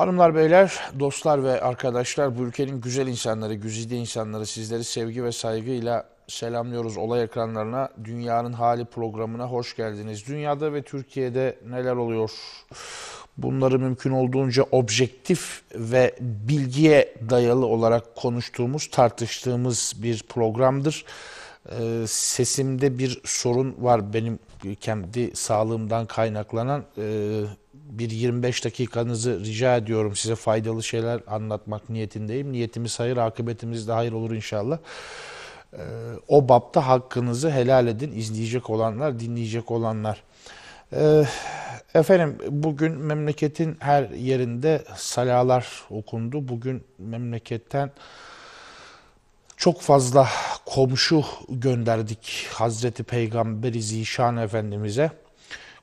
Hanımlar, beyler, dostlar ve arkadaşlar bu ülkenin güzel insanları, güzide insanları sizleri sevgi ve saygıyla selamlıyoruz olay ekranlarına. Dünyanın Hali programına hoş geldiniz. Dünyada ve Türkiye'de neler oluyor? Bunları mümkün olduğunca objektif ve bilgiye dayalı olarak konuştuğumuz, tartıştığımız bir programdır. Ee, sesimde bir sorun var benim kendi sağlığımdan kaynaklanan ee, bir 25 dakikanızı rica ediyorum size faydalı şeyler anlatmak niyetindeyim. Niyetimiz hayır, akıbetimiz de hayır olur inşallah. Ee, o bapta hakkınızı helal edin izleyecek olanlar, dinleyecek olanlar. efendim bugün memleketin her yerinde salalar okundu. Bugün memleketten çok fazla komşu gönderdik Hazreti Peygamberi Zişan Efendimiz'e.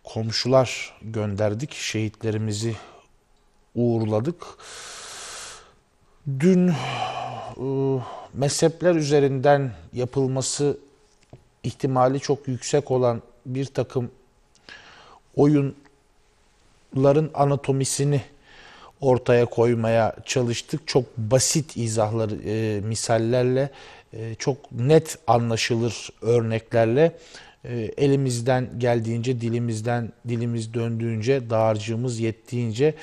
Komşular gönderdik, şehitlerimizi uğurladık. Dün e, mezhepler üzerinden yapılması ihtimali çok yüksek olan bir takım oyunların anatomisini ortaya koymaya çalıştık. Çok basit izahları, e, misallerle, e, çok net anlaşılır örneklerle e, elimizden geldiğince, dilimizden dilimiz döndüğünce, dağarcığımız yettiğince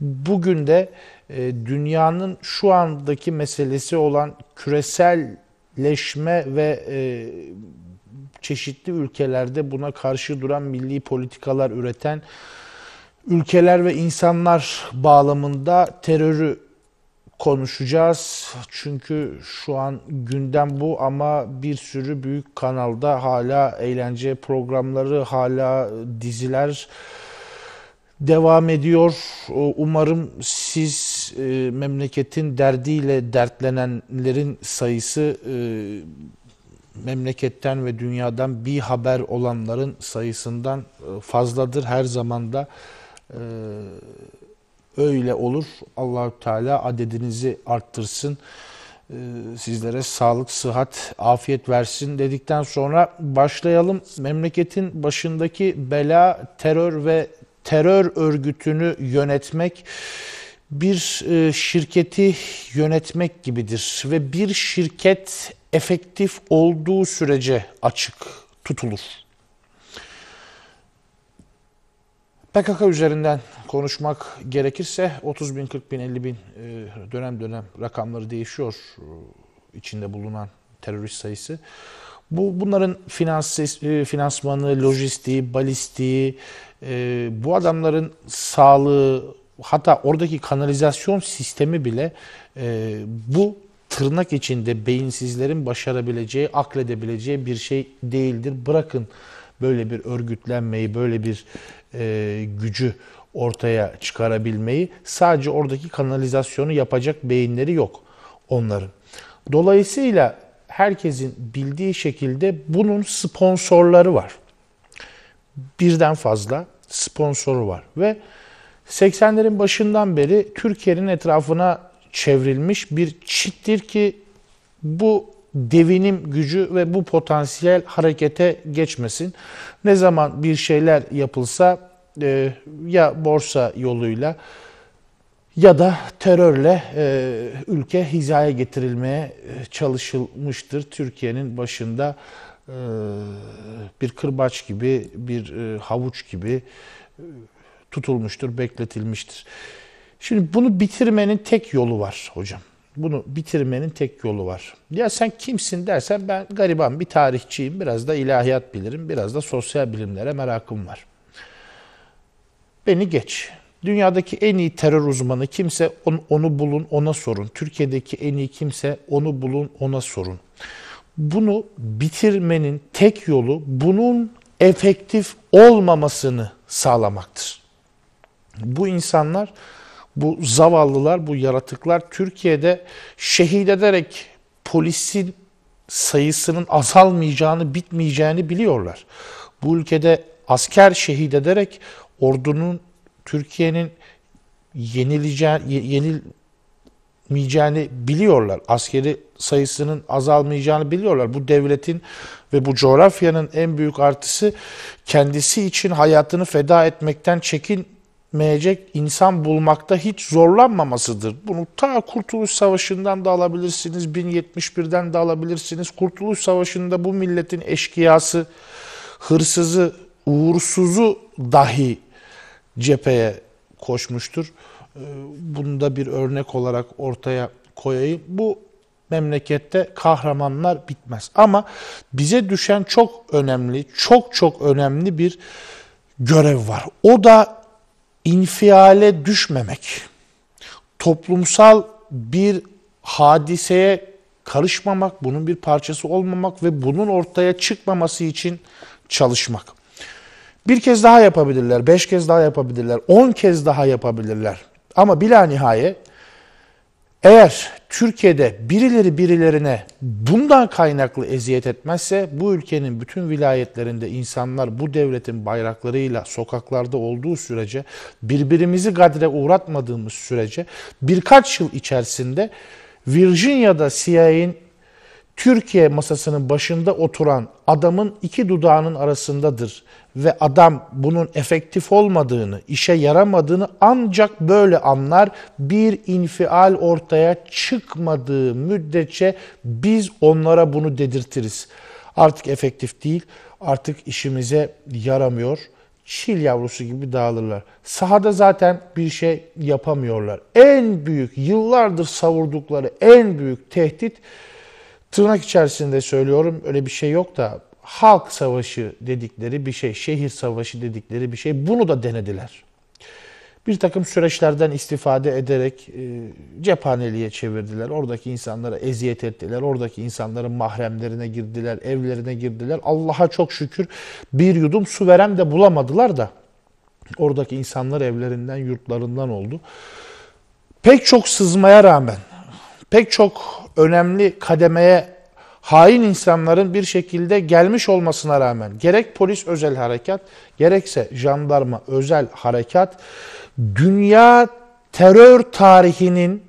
bugün de e, dünyanın şu andaki meselesi olan küreselleşme ve e, çeşitli ülkelerde buna karşı duran milli politikalar üreten ülkeler ve insanlar bağlamında terörü konuşacağız. Çünkü şu an gündem bu ama bir sürü büyük kanalda hala eğlence programları, hala diziler devam ediyor. Umarım siz e, memleketin derdiyle dertlenenlerin sayısı e, memleketten ve dünyadan bir haber olanların sayısından e, fazladır her zaman da. Ee, öyle olur. Allahü Teala adedinizi arttırsın. Ee, sizlere sağlık, sıhhat, afiyet versin dedikten sonra başlayalım. Memleketin başındaki bela, terör ve terör örgütünü yönetmek bir e, şirketi yönetmek gibidir ve bir şirket efektif olduğu sürece açık tutulur. PKK üzerinden konuşmak gerekirse 30 bin, 40 bin, 50 bin e, dönem dönem rakamları değişiyor e, içinde bulunan terörist sayısı. Bu bunların finans, e, finansmanı, lojistiği, balistiği, bu adamların sağlığı, hatta oradaki kanalizasyon sistemi bile bu tırnak içinde beyinsizlerin başarabileceği, akledebileceği bir şey değildir. Bırakın böyle bir örgütlenmeyi, böyle bir e, gücü ortaya çıkarabilmeyi sadece oradaki kanalizasyonu yapacak beyinleri yok onların. Dolayısıyla herkesin bildiği şekilde bunun sponsorları var. Birden fazla sponsoru var ve 80'lerin başından beri Türkiye'nin etrafına çevrilmiş bir çittir ki bu devinim gücü ve bu potansiyel harekete geçmesin. Ne zaman bir şeyler yapılsa e, ya borsa yoluyla ya da terörle e, ülke hizaya getirilmeye e, çalışılmıştır. Türkiye'nin başında e, bir kırbaç gibi, bir e, havuç gibi e, tutulmuştur, bekletilmiştir. Şimdi bunu bitirmenin tek yolu var hocam bunu bitirmenin tek yolu var. Ya sen kimsin dersen ben gariban bir tarihçiyim, biraz da ilahiyat bilirim, biraz da sosyal bilimlere merakım var. Beni geç. Dünyadaki en iyi terör uzmanı kimse onu bulun ona sorun. Türkiye'deki en iyi kimse onu bulun ona sorun. Bunu bitirmenin tek yolu bunun efektif olmamasını sağlamaktır. Bu insanlar bu zavallılar, bu yaratıklar Türkiye'de şehit ederek polisin sayısının azalmayacağını, bitmeyeceğini biliyorlar. Bu ülkede asker şehit ederek ordunun, Türkiye'nin yenilmeyeceğini biliyorlar. Askeri sayısının azalmayacağını biliyorlar. Bu devletin ve bu coğrafyanın en büyük artısı kendisi için hayatını feda etmekten çekin meyecek insan bulmakta hiç zorlanmamasıdır. Bunu ta Kurtuluş Savaşı'ndan da alabilirsiniz, 1071'den de alabilirsiniz. Kurtuluş Savaşı'nda bu milletin eşkıyası, hırsızı, uğursuzu dahi cepheye koşmuştur. Ee, bunu da bir örnek olarak ortaya koyayım. Bu memlekette kahramanlar bitmez. Ama bize düşen çok önemli, çok çok önemli bir görev var. O da infiale düşmemek, toplumsal bir hadiseye karışmamak, bunun bir parçası olmamak ve bunun ortaya çıkmaması için çalışmak. Bir kez daha yapabilirler, beş kez daha yapabilirler, on kez daha yapabilirler. Ama bila nihaye eğer Türkiye'de birileri birilerine bundan kaynaklı eziyet etmezse bu ülkenin bütün vilayetlerinde insanlar bu devletin bayraklarıyla sokaklarda olduğu sürece birbirimizi gadre uğratmadığımız sürece birkaç yıl içerisinde Virginia'da CIA'in Türkiye masasının başında oturan adamın iki dudağının arasındadır ve adam bunun efektif olmadığını, işe yaramadığını ancak böyle anlar. Bir infial ortaya çıkmadığı müddetçe biz onlara bunu dedirtiriz. Artık efektif değil, artık işimize yaramıyor. Çil yavrusu gibi dağılırlar. Sahada zaten bir şey yapamıyorlar. En büyük, yıllardır savurdukları en büyük tehdit tırnak içerisinde söylüyorum öyle bir şey yok da halk savaşı dedikleri bir şey, şehir savaşı dedikleri bir şey bunu da denediler. Bir takım süreçlerden istifade ederek e, cephaneliğe çevirdiler. Oradaki insanlara eziyet ettiler. Oradaki insanların mahremlerine girdiler, evlerine girdiler. Allah'a çok şükür bir yudum su veren de bulamadılar da oradaki insanlar evlerinden, yurtlarından oldu. Pek çok sızmaya rağmen, pek çok önemli kademeye hain insanların bir şekilde gelmiş olmasına rağmen gerek polis özel harekat gerekse jandarma özel harekat dünya terör tarihinin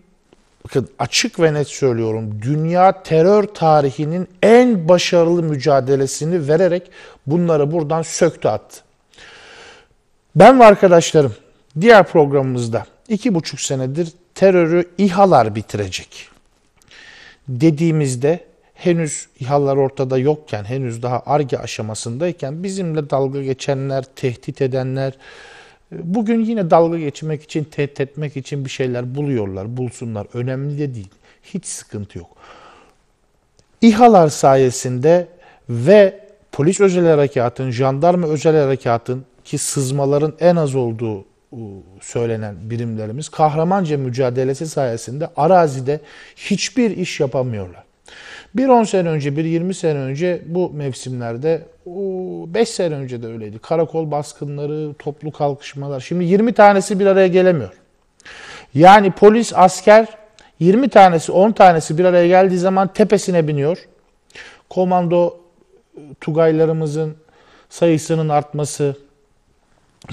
bakın açık ve net söylüyorum dünya terör tarihinin en başarılı mücadelesini vererek bunları buradan söktü attı. Ben ve arkadaşlarım diğer programımızda iki buçuk senedir terörü İHA'lar bitirecek dediğimizde henüz İHA'lar ortada yokken, henüz daha ARGE aşamasındayken bizimle dalga geçenler, tehdit edenler, e, bugün yine dalga geçmek için, tehdit etmek için bir şeyler buluyorlar, bulsunlar. Önemli de değil. Hiç sıkıntı yok. İHA'lar sayesinde ve polis özel harekatın, jandarma özel harekatın ki sızmaların en az olduğu e, söylenen birimlerimiz kahramanca mücadelesi sayesinde arazide hiçbir iş yapamıyorlar. Bir 10 sene önce, bir 20 sene önce bu mevsimlerde, 5 sene önce de öyleydi. Karakol baskınları, toplu kalkışmalar. Şimdi 20 tanesi bir araya gelemiyor. Yani polis, asker 20 tanesi, 10 tanesi bir araya geldiği zaman tepesine biniyor. Komando e, tugaylarımızın sayısının artması,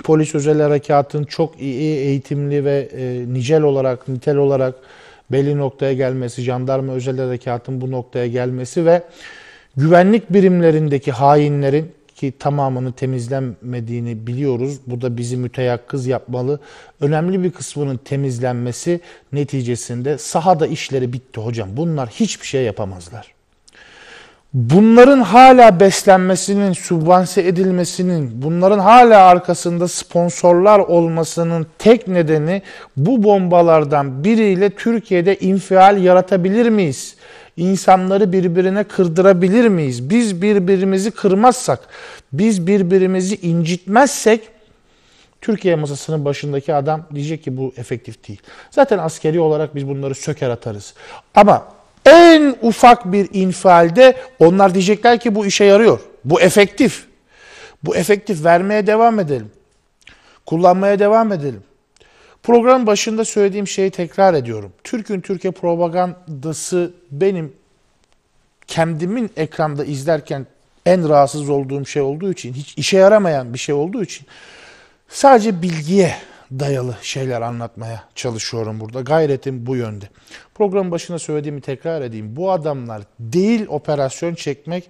polis özel harekatın çok iyi eğitimli ve e, nicel olarak, nitel olarak belli noktaya gelmesi, jandarma özel harekatın bu noktaya gelmesi ve güvenlik birimlerindeki hainlerin ki tamamını temizlenmediğini biliyoruz. Bu da bizi müteyakkız yapmalı. Önemli bir kısmının temizlenmesi neticesinde sahada işleri bitti hocam. Bunlar hiçbir şey yapamazlar bunların hala beslenmesinin, sübvanse edilmesinin, bunların hala arkasında sponsorlar olmasının tek nedeni bu bombalardan biriyle Türkiye'de infial yaratabilir miyiz? İnsanları birbirine kırdırabilir miyiz? Biz birbirimizi kırmazsak, biz birbirimizi incitmezsek Türkiye masasının başındaki adam diyecek ki bu efektif değil. Zaten askeri olarak biz bunları söker atarız. Ama en ufak bir infialde onlar diyecekler ki bu işe yarıyor. Bu efektif. Bu efektif vermeye devam edelim. Kullanmaya devam edelim. Program başında söylediğim şeyi tekrar ediyorum. Türk'ün Türkiye propagandası benim kendimin ekranda izlerken en rahatsız olduğum şey olduğu için, hiç işe yaramayan bir şey olduğu için sadece bilgiye dayalı şeyler anlatmaya çalışıyorum burada. Gayretim bu yönde. Programın başına söylediğimi tekrar edeyim. Bu adamlar değil operasyon çekmek,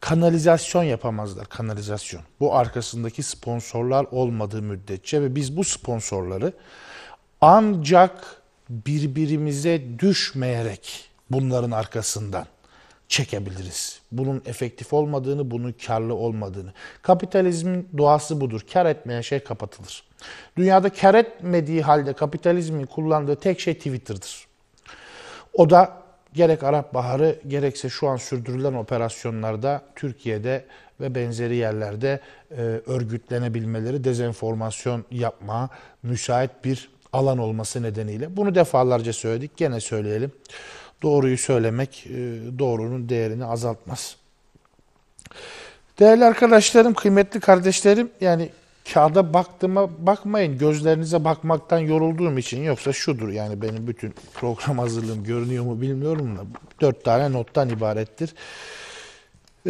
kanalizasyon yapamazlar. Kanalizasyon. Bu arkasındaki sponsorlar olmadığı müddetçe ve biz bu sponsorları ancak birbirimize düşmeyerek bunların arkasından çekebiliriz. Bunun efektif olmadığını, bunun karlı olmadığını. Kapitalizmin doğası budur. Kar etmeyen şey kapatılır. Dünyada kar etmediği halde kapitalizmin kullandığı tek şey Twitter'dır. O da gerek Arap Baharı gerekse şu an sürdürülen operasyonlarda Türkiye'de ve benzeri yerlerde e, örgütlenebilmeleri, dezenformasyon yapma müsait bir alan olması nedeniyle. Bunu defalarca söyledik, gene söyleyelim doğruyu söylemek e, doğrunun değerini azaltmaz. Değerli arkadaşlarım, kıymetli kardeşlerim, yani kağıda baktığıma bakmayın. Gözlerinize bakmaktan yorulduğum için yoksa şudur yani benim bütün program hazırlığım görünüyor mu bilmiyorum da dört tane nottan ibarettir.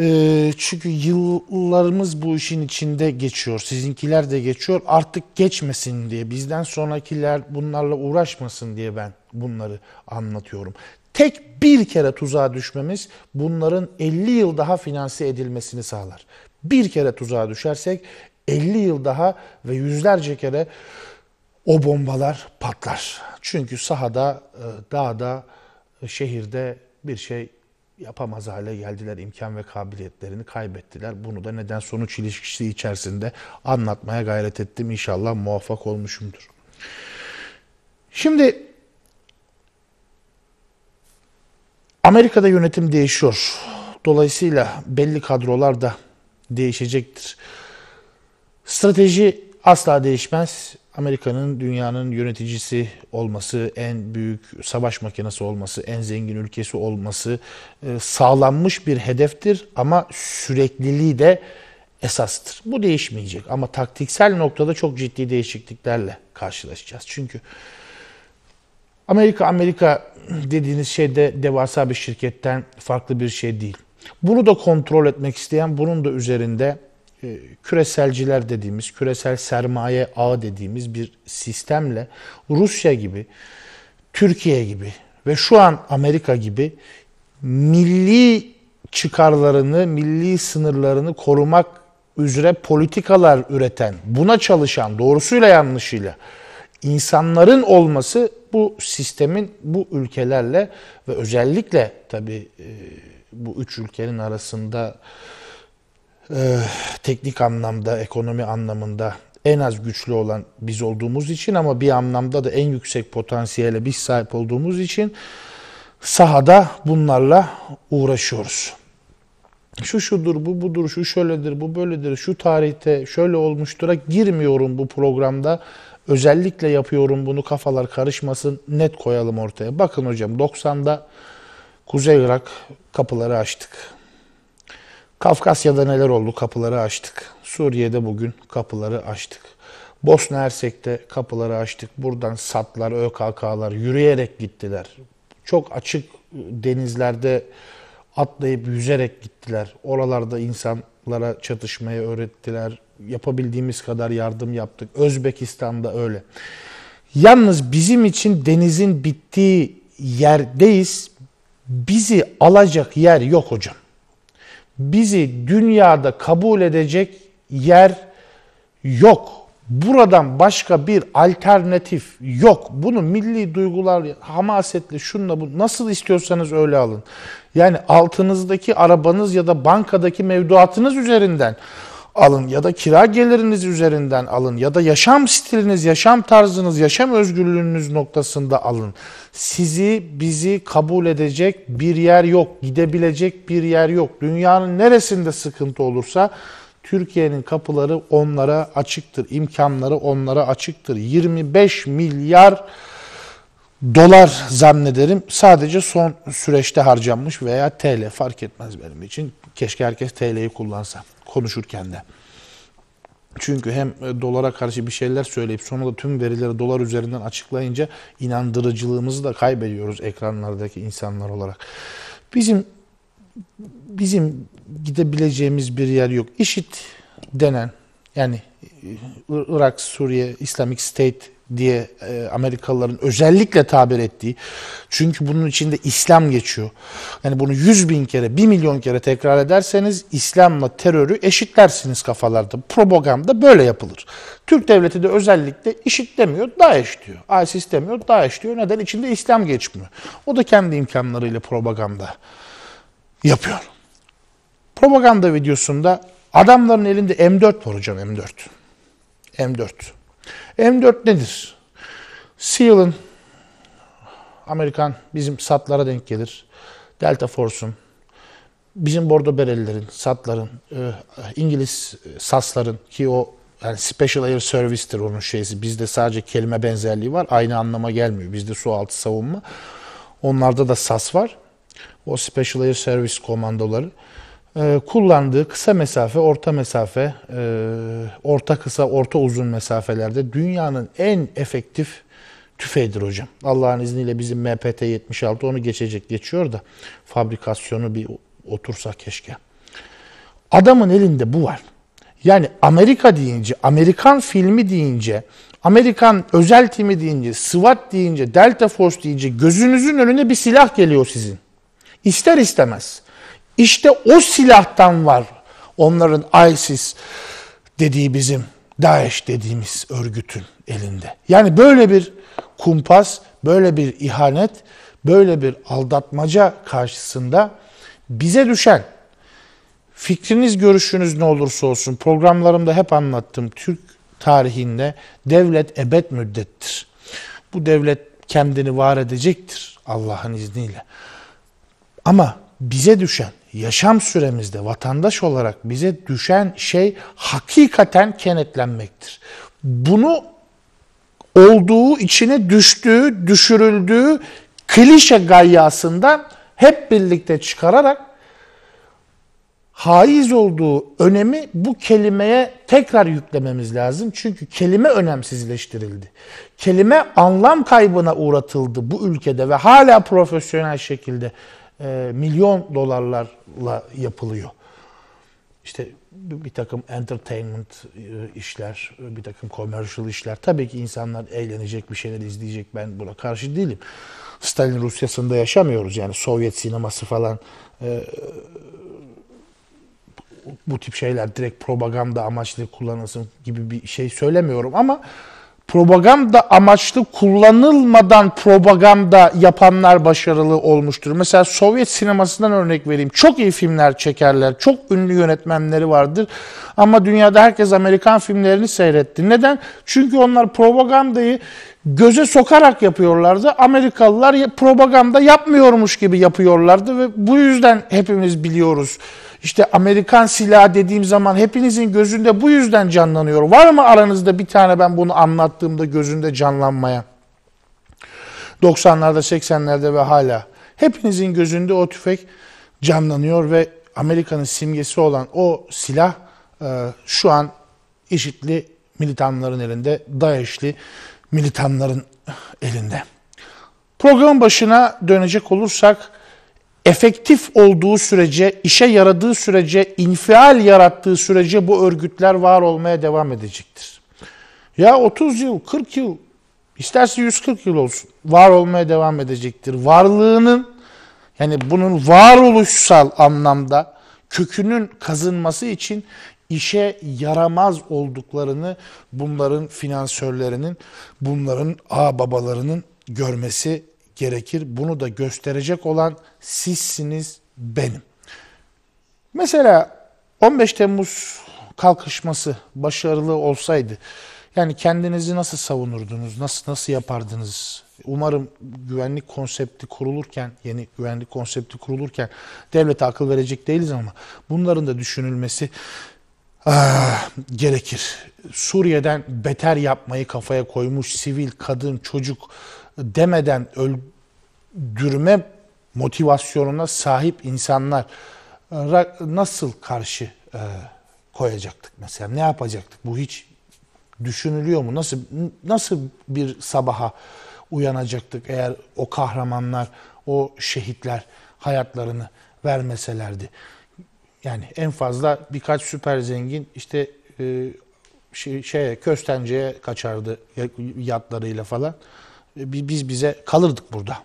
Ee, çünkü yıllarımız bu işin içinde geçiyor. Sizinkiler de geçiyor. Artık geçmesin diye, bizden sonrakiler bunlarla uğraşmasın diye ben bunları anlatıyorum tek bir kere tuzağa düşmemiz bunların 50 yıl daha finanse edilmesini sağlar. Bir kere tuzağa düşersek 50 yıl daha ve yüzlerce kere o bombalar patlar. Çünkü sahada, e, dağda, e, şehirde bir şey yapamaz hale geldiler. imkan ve kabiliyetlerini kaybettiler. Bunu da neden sonuç ilişkisi içerisinde anlatmaya gayret ettim. İnşallah muvaffak olmuşumdur. Şimdi Amerika'da yönetim değişiyor. Dolayısıyla belli kadrolar da değişecektir. Strateji asla değişmez. Amerika'nın dünyanın yöneticisi olması, en büyük savaş makinesi olması, en zengin ülkesi olması e, sağlanmış bir hedeftir ama sürekliliği de esastır. Bu değişmeyecek ama taktiksel noktada çok ciddi değişikliklerle karşılaşacağız. Çünkü Amerika Amerika dediğiniz şey de devasa bir şirketten farklı bir şey değil. Bunu da kontrol etmek isteyen bunun da üzerinde e, küreselciler dediğimiz, küresel sermaye ağı dediğimiz bir sistemle Rusya gibi, Türkiye gibi ve şu an Amerika gibi milli çıkarlarını, milli sınırlarını korumak üzere politikalar üreten, buna çalışan, doğrusuyla yanlışıyla insanların olması bu sistemin bu ülkelerle ve özellikle tabii e, bu üç ülkenin arasında e, teknik anlamda, ekonomi anlamında en az güçlü olan biz olduğumuz için ama bir anlamda da en yüksek potansiyele biz sahip olduğumuz için sahada bunlarla uğraşıyoruz şu şudur, bu budur, şu şöyledir, bu böyledir, şu tarihte şöyle olmuştura girmiyorum bu programda. Özellikle yapıyorum bunu kafalar karışmasın, net koyalım ortaya. Bakın hocam 90'da Kuzey Irak kapıları açtık. Kafkasya'da neler oldu kapıları açtık. Suriye'de bugün kapıları açtık. Bosna Hersek'te kapıları açtık. Buradan SAT'lar, ÖKK'lar yürüyerek gittiler. Çok açık denizlerde atlayıp yüzerek gittiler. Oralarda insanlara çatışmayı öğrettiler. Yapabildiğimiz kadar yardım yaptık. Özbekistan'da öyle. Yalnız bizim için denizin bittiği yerdeyiz. Bizi alacak yer yok hocam. Bizi dünyada kabul edecek yer yok. Buradan başka bir alternatif yok. Bunu milli duygular, hamasetle şunla bu nasıl istiyorsanız öyle alın. Yani altınızdaki arabanız ya da bankadaki mevduatınız üzerinden alın ya da kira geliriniz üzerinden alın ya da yaşam stiliniz, yaşam tarzınız, yaşam özgürlüğünüz noktasında alın. Sizi, bizi kabul edecek bir yer yok, gidebilecek bir yer yok. Dünyanın neresinde sıkıntı olursa Türkiye'nin kapıları onlara açıktır, imkanları onlara açıktır. 25 milyar dolar zannederim sadece son süreçte harcanmış veya TL fark etmez benim için. Keşke herkes TL'yi kullansa konuşurken de. Çünkü hem e, dolara karşı bir şeyler söyleyip sonra da tüm verileri dolar üzerinden açıklayınca inandırıcılığımızı da kaybediyoruz ekranlardaki insanlar olarak. Bizim bizim gidebileceğimiz bir yer yok. IŞİD denen yani Irak, Suriye, Islamic State diye e, Amerikalıların özellikle tabir ettiği çünkü bunun içinde İslam geçiyor. Yani bunu 100 bin kere 1 milyon kere tekrar ederseniz İslam'la terörü eşitlersiniz kafalarda. Propaganda böyle yapılır. Türk devleti de özellikle işit demiyor DAEŞ diyor. ISIS demiyor DAEŞ diyor. Neden? içinde İslam geçmiyor. O da kendi imkanlarıyla propaganda yapıyor. Propaganda videosunda adamların elinde M4 var hocam M4. M4. M4 nedir? Seal'ın Amerikan bizim satlara denk gelir. Delta Force'un bizim bordo berelilerin, satların, e, İngiliz e, sasların ki o yani Special Air Service'tir onun şeysi. Bizde sadece kelime benzerliği var. Aynı anlama gelmiyor. Bizde su altı savunma. Onlarda da SAS var. O Special Air Service komandoları. Ee, kullandığı kısa mesafe, orta mesafe, e, orta kısa, orta uzun mesafelerde dünyanın en efektif tüfeğidir hocam. Allah'ın izniyle bizim MPT-76 onu geçecek geçiyor da fabrikasyonu bir otursa keşke. Adamın elinde bu var. Yani Amerika deyince, Amerikan filmi deyince, Amerikan özel timi deyince, SWAT deyince, Delta Force deyince gözünüzün önüne bir silah geliyor sizin. İster istemez. İşte o silahtan var. Onların ISIS dediği bizim DAEŞ dediğimiz örgütün elinde. Yani böyle bir kumpas, böyle bir ihanet, böyle bir aldatmaca karşısında bize düşen fikriniz, görüşünüz ne olursa olsun programlarımda hep anlattım. Türk tarihinde devlet ebed müddettir. Bu devlet kendini var edecektir Allah'ın izniyle. Ama bize düşen yaşam süremizde vatandaş olarak bize düşen şey hakikaten kenetlenmektir. Bunu olduğu, içine düştüğü, düşürüldüğü klişe gayyasından hep birlikte çıkararak haiz olduğu önemi bu kelimeye tekrar yüklememiz lazım. Çünkü kelime önemsizleştirildi. Kelime anlam kaybına uğratıldı bu ülkede ve hala profesyonel şekilde e, milyon dolarlarla yapılıyor. İşte bir takım entertainment e, işler, bir takım commercial işler. Tabii ki insanlar eğlenecek, bir şeyler izleyecek. Ben buna karşı değilim. Stalin Rusyası'nda yaşamıyoruz. Yani Sovyet sineması falan e, bu tip şeyler direkt propaganda amaçlı kullanılsın gibi bir şey söylemiyorum ama propaganda amaçlı kullanılmadan propaganda yapanlar başarılı olmuştur. Mesela Sovyet sinemasından örnek vereyim. Çok iyi filmler çekerler. Çok ünlü yönetmenleri vardır. Ama dünyada herkes Amerikan filmlerini seyretti. Neden? Çünkü onlar propagandayı göze sokarak yapıyorlardı. Amerikalılar propaganda yapmıyormuş gibi yapıyorlardı ve bu yüzden hepimiz biliyoruz. İşte Amerikan silahı dediğim zaman hepinizin gözünde bu yüzden canlanıyor. Var mı aranızda bir tane ben bunu anlattığımda gözünde canlanmaya? 90'larda, 80'lerde ve hala. Hepinizin gözünde o tüfek canlanıyor ve Amerika'nın simgesi olan o silah e, şu an işitli militanların elinde, DAEŞ'li militanların elinde. Program başına dönecek olursak efektif olduğu sürece, işe yaradığı sürece, infial yarattığı sürece bu örgütler var olmaya devam edecektir. Ya 30 yıl, 40 yıl, isterse 140 yıl olsun var olmaya devam edecektir. Varlığının yani bunun varoluşsal anlamda kökünün kazınması için işe yaramaz olduklarını bunların finansörlerinin, bunların babalarının görmesi gerekir. Bunu da gösterecek olan sizsiniz, benim. Mesela 15 Temmuz kalkışması başarılı olsaydı yani kendinizi nasıl savunurdunuz? Nasıl nasıl yapardınız? Umarım güvenlik konsepti kurulurken, yeni güvenlik konsepti kurulurken devlete akıl verecek değiliz ama bunların da düşünülmesi ah, gerekir. Suriye'den beter yapmayı kafaya koymuş sivil, kadın, çocuk demeden öldürme motivasyonuna sahip insanlar nasıl karşı e, koyacaktık mesela? Ne yapacaktık? Bu hiç düşünülüyor mu? Nasıl nasıl bir sabaha uyanacaktık eğer o kahramanlar, o şehitler hayatlarını vermeselerdi? Yani en fazla birkaç süper zengin işte e, şey, köstence'ye kaçardı yatlarıyla falan. E, biz bize kalırdık burada.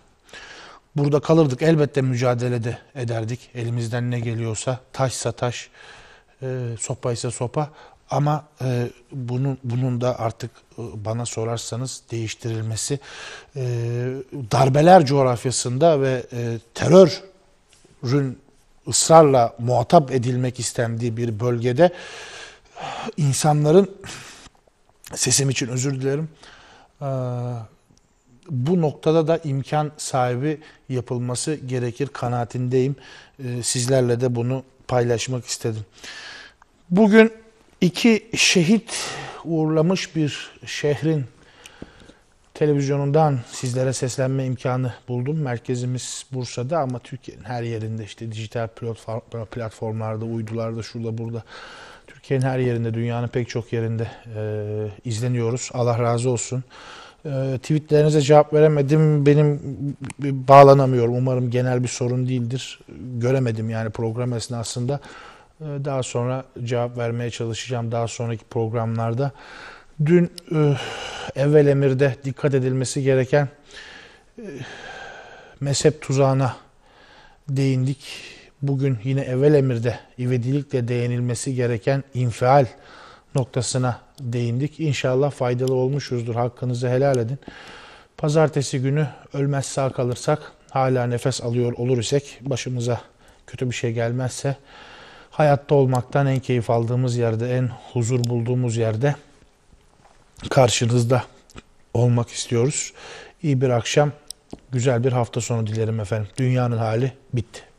Burada kalırdık elbette mücadelede ederdik. Elimizden ne geliyorsa taşsa taş, e, sopaysa sopa. Ama e, bunun bunun da artık e, bana sorarsanız değiştirilmesi e, darbeler coğrafyasında ve e, terörün ısrarla muhatap edilmek istendiği bir bölgede insanların sesim için özür dilerim bu noktada da imkan sahibi yapılması gerekir kanaatindeyim. Sizlerle de bunu paylaşmak istedim. Bugün iki şehit uğurlamış bir şehrin televizyonundan sizlere seslenme imkanı buldum. Merkezimiz Bursa'da ama Türkiye'nin her yerinde işte dijital platformlarda, uydularda, şurada burada Türkiye'nin her yerinde, dünyanın pek çok yerinde e, izleniyoruz. Allah razı olsun. E, tweetlerinize cevap veremedim. Benim bağlanamıyorum. Umarım genel bir sorun değildir. Göremedim yani program esnasında. E, daha sonra cevap vermeye çalışacağım. Daha sonraki programlarda. Dün e, evvel emirde dikkat edilmesi gereken e, mezhep tuzağına değindik. Bugün yine evvel emirde ivedilikle değinilmesi gereken infial noktasına değindik. İnşallah faydalı olmuşuzdur. Hakkınızı helal edin. Pazartesi günü ölmez sağ kalırsak, hala nefes alıyor olur isek, başımıza kötü bir şey gelmezse, hayatta olmaktan en keyif aldığımız yerde, en huzur bulduğumuz yerde karşınızda olmak istiyoruz. İyi bir akşam, güzel bir hafta sonu dilerim efendim. Dünyanın hali bitti.